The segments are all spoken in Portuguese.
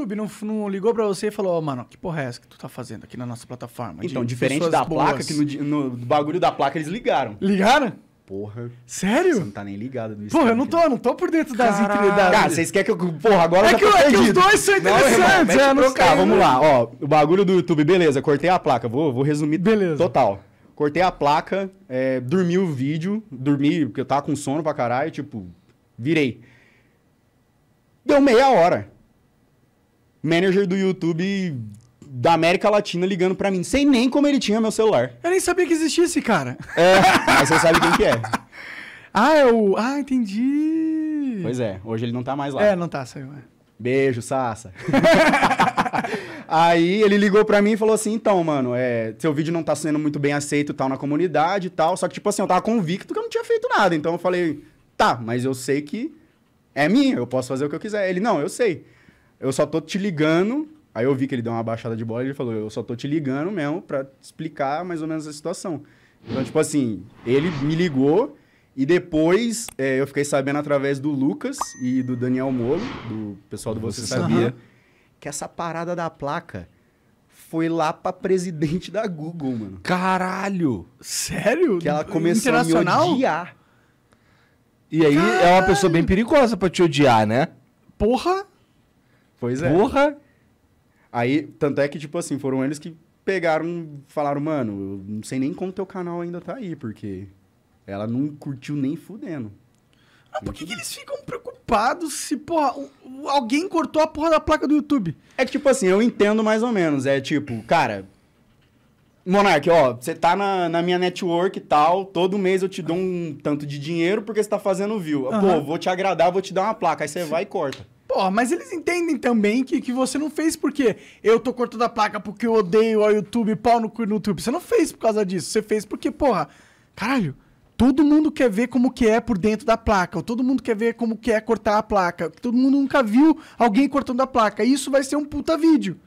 YouTube não, não ligou para você e falou, ó, oh, mano, que porra é essa que tu tá fazendo aqui na nossa plataforma? Então, de diferente da boas. placa, que no, no, bagulho da placa eles ligaram. Ligaram? Porra. Sério? Você não tá nem ligado nisso. Porra, eu não tô, eu não tô por dentro das intimidades. Cara, vocês querem que eu. Porra, agora é que, é que os dois são interessantes, não, irmão, é, Tá, vamos lá, ó. O bagulho do YouTube, beleza, cortei a placa, vou, vou resumir beleza. total. Cortei a placa, é, dormi o vídeo, dormi, porque eu tava com sono pra caralho, tipo, virei. Deu meia hora manager do YouTube da América Latina ligando para mim, sem nem como ele tinha meu celular. Eu nem sabia que existia esse cara. É, mas você sabe quem que é. ah, é o... Ah, entendi. Pois é, hoje ele não tá mais lá. É, não tá, saiu. É. Beijo, Sassa. Aí ele ligou para mim e falou assim: então, mano, é, seu vídeo não tá sendo muito bem aceito tal na comunidade e tal. Só que, tipo assim, eu tava convicto que eu não tinha feito nada. Então eu falei: tá, mas eu sei que é minha, eu posso fazer o que eu quiser. Ele: não, eu sei eu só tô te ligando. Aí eu vi que ele deu uma baixada de bola e ele falou: Eu só tô te ligando mesmo para te explicar mais ou menos a situação. Então, tipo assim, ele me ligou e depois é, eu fiquei sabendo através do Lucas e do Daniel Molo, do pessoal do Você, Você Sabia, uhum. que essa parada da placa foi lá pra presidente da Google, mano. Caralho! Sério? Que ela começou a me odiar. E aí Caralho. é uma pessoa bem perigosa pra te odiar, né? Porra! Pois é. Porra! Aí, tanto é que, tipo assim, foram eles que pegaram, falaram, mano, eu não sei nem como teu canal ainda tá aí, porque ela não curtiu nem fudendo. Ah, por que, que eles ficam preocupados se, porra, alguém cortou a porra da placa do YouTube? É que, tipo assim, eu entendo mais ou menos. É tipo, cara, Monark, ó, você tá na, na, minha network e tal, todo mês eu te dou um tanto de dinheiro porque você tá fazendo view. Uhum. Pô, vou te agradar, vou te dar uma placa. Aí você vai e corta. Pô, mas eles entendem também que, que você não fez porque eu tô cortando a placa porque eu odeio o YouTube, pau no cu no YouTube. Você não fez por causa disso. Você fez porque, porra, caralho, todo mundo quer ver como que é por dentro da placa. todo mundo quer ver como que é cortar a placa. Todo mundo nunca viu alguém cortando a placa. Isso vai ser um puta vídeo.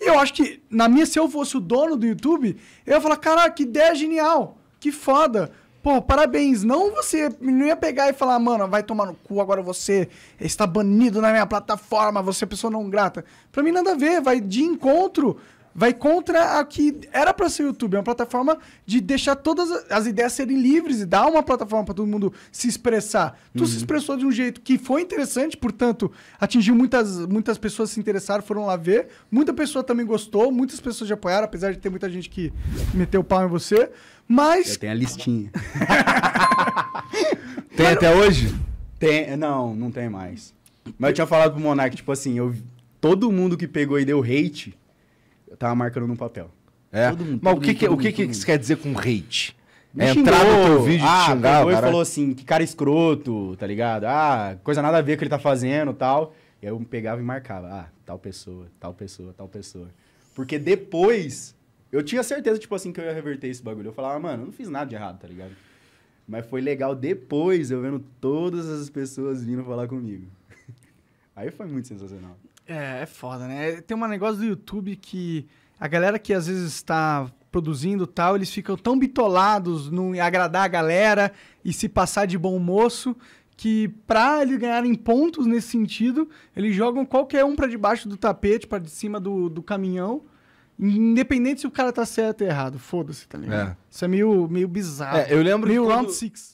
E eu acho que, na minha, se eu fosse o dono do YouTube, eu ia falar, caralho, que ideia genial. Que foda Pô, parabéns. Não você não ia pegar e falar, mano, vai tomar no cu, agora você está banido na minha plataforma, você é pessoa não grata. Pra mim nada a ver, vai de encontro vai contra a que era para ser o YouTube, é uma plataforma de deixar todas as ideias serem livres e dar uma plataforma para todo mundo se expressar. Tu uhum. se expressou de um jeito que foi interessante, portanto, atingiu muitas, muitas pessoas se interessaram, foram lá ver, muita pessoa também gostou, muitas pessoas te apoiaram, apesar de ter muita gente que meteu o pau em você, mas... Eu tenho a listinha. tem até hoje? Tem, não, não tem mais. Mas eu tinha falado pro Monark, tipo assim, eu... todo mundo que pegou e deu hate eu tava marcando num papel. É. Todo mundo, Mas todo o que, mundo, que, o que, que isso quer dizer com hate? Me é, entrar no teu vídeo ah, te xingar, cara. falou assim, que cara escroto, tá ligado? Ah, coisa nada a ver que ele tá fazendo tal. E aí eu pegava e marcava, ah, tal pessoa, tal pessoa, tal pessoa. Porque depois, eu tinha certeza, tipo assim, que eu ia reverter esse bagulho. Eu falava, mano, eu não fiz nada de errado, tá ligado? Mas foi legal depois eu vendo todas as pessoas vindo falar comigo. Aí foi muito sensacional. É, é foda, né? É, tem um negócio do YouTube que a galera que às vezes está produzindo tal, eles ficam tão bitolados no agradar a galera e se passar de bom moço que para eles ganharem pontos nesse sentido, eles jogam qualquer um para debaixo do tapete, para de cima do, do caminhão. Independente se o cara tá certo ou errado, foda-se, tá ligado? É. Isso é meio, meio bizarro. É, eu lembro meio quando... round six.